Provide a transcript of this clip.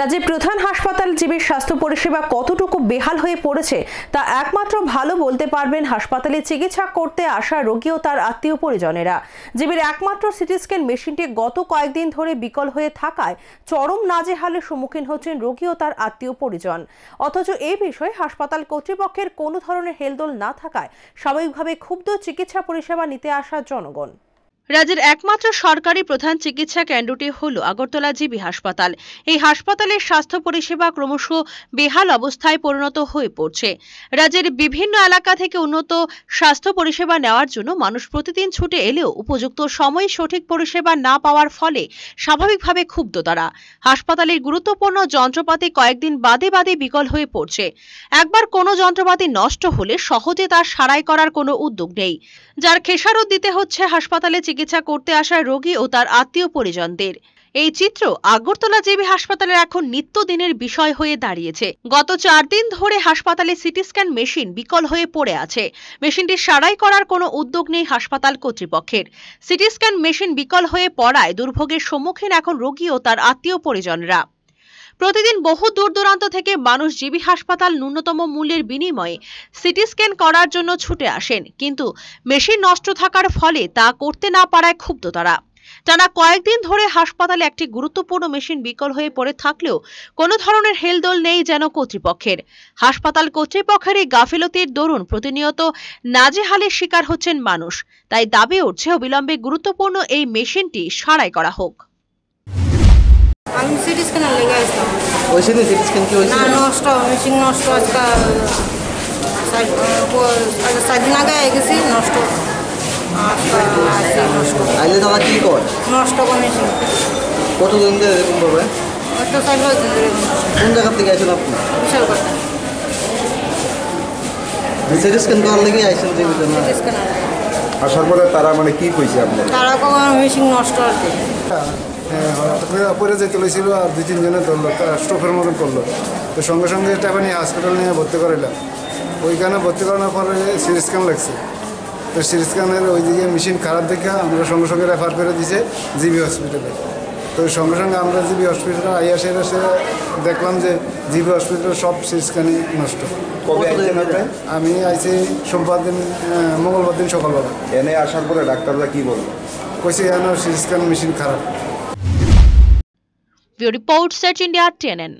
রাজ্যের প্রধান হাসপাতাল জীবের স্বাস্থ্য পরিষেবা কতটুকু বেহাল হয়ে পড়েছে তা একমাত্র ভালো বলতে পারবেন হাসপাতালে চিকিৎসা করতে আসা রোগী ও তার আত্মীয় পরিজনেরা জীবের একমাত্র সিটি স্ক্যান মেশিনটি গত কয়েকদিন ধরে বিকল হয়ে থাকায় চরম হালে সম্মুখীন হচ্ছেন রোগী ও তার আত্মীয় পরিজন অথচ এই বিষয়ে হাসপাতাল কর্তৃপক্ষের কোনো ধরনের হেলদোল না থাকায় স্বাভাবিকভাবে ক্ষুব্ধ চিকিৎসা পরিষেবা নিতে আসা জনগণ রাজ্যের একমাত্র সরকারি প্রধান চিকিৎসা কেন্দ্রটি হল আগরতলা জিবি হাসপাতাল এই হাসপাতালের স্বাস্থ্য পরিষেবা ক্রমশ বেহাল অবস্থায় পরিণত হয়ে পড়ছে রাজ্যের বিভিন্ন এলাকা থেকে উন্নত স্বাস্থ্য পরিষেবা নেওয়ার জন্য মানুষ প্রতিদিন ছুটে এলেও উপযুক্ত সময়ে সঠিক পরিষেবা না পাওয়ার ফলে স্বাভাবিকভাবে ক্ষুব্ধ তারা হাসপাতালের গুরুত্বপূর্ণ যন্ত্রপাতি কয়েকদিন বাদে বাদে বিকল হয়ে পড়ছে একবার কোনো যন্ত্রপাতি নষ্ট হলে সহজে তা সারাই করার কোনো উদ্যোগ নেই যার খেসারত দিতে হচ্ছে হাসপাতালে চিকিৎসা করতে আসা রোগী ও তার আত্মীয় পরিজনদের এই চিত্র আগরতলা জেবি হাসপাতালের এখন নিত্যদিনের বিষয় হয়ে দাঁড়িয়েছে গত চার দিন ধরে হাসপাতালে সিটি স্ক্যান মেশিন বিকল হয়ে পড়ে আছে মেশিনটি সারাই করার কোনো উদ্যোগ নেই হাসপাতাল কর্তৃপক্ষের সিটি স্ক্যান মেশিন বিকল হয়ে পড়ায় দুর্ভোগের সম্মুখীন এখন রোগী ও তার আত্মীয় পরিজনরা প্রতিদিন বহু দূর দূরান্ত থেকে মানুষ জিবি হাসপাতাল ন্যূনতম মূল্যের বিনিময়ে সিটি স্ক্যান করার জন্য ছুটে আসেন কিন্তু মেশিন নষ্ট থাকার ফলে তা করতে না পারায় ক্ষুব্ধ তারা টানা কয়েকদিন ধরে হাসপাতালে একটি গুরুত্বপূর্ণ মেশিন বিকল হয়ে পড়ে থাকলেও কোনো ধরনের হেলদোল নেই যেন কর্তৃপক্ষের হাসপাতাল কর্তৃপক্ষের এই গাফিলতির দরুন প্রতিনিয়ত নাজেহালের শিকার হচ্ছেন মানুষ তাই দাবি উঠছে অবিলম্বে গুরুত্বপূর্ণ এই মেশিনটি সারাই করা হোক আমি সিটি লেগে আসতাম হয়েছে না সিটি স্ক্যান কি হয়েছে না নষ্ট মেশিন নষ্ট আজকাল সাত দিন আগে গেছি নষ্ট আইলে দাদা কি কর নষ্ট কত দিন ধরে এরকম ভাবে কোন জায়গা থেকে আসেন আপনি সিটি স্ক্যান করার লেগে আইছেন যে আসার পরে তারা মানে কি কইছে আপনার তারা কখন মেশিন নষ্ট আর কি হ্যাঁ, হ্যাঁ, পরে যেতে লইছিল আর দুই তিনজনে ধরলো তারা স্টোফের মতন করলো তো সঙ্গে সঙ্গে টাকা নিয়ে হসপিটাল নিয়ে ভর্তি করাইলাম ওইখানে ভর্তি করানোর পরে সিটি স্ক্যান লাগছে তো সিটি স্ক্যানের ওইদিকে মেশিন খারাপ দেখে আমরা সঙ্গে সঙ্গে রেফার করে দিছে জিবি হসপিটালে তো সঙ্গে সঙ্গে আমরা জিবি হসপিটালে আইয়া সেরা সে দেখলাম যে জিবি হসপিটাল সব সিটি স্ক্যানই নষ্ট আমি আইছি সোমবার দিন মঙ্গলবার দিন সকালবেলা এনে আসার পরে ডাক্তাররা কী বলবো কইছে এনে সিটি স্ক্যান মেশিন খারাপ ব্যুরো রিপোর্ট সার্চ ইন্ডিয়া টেনেন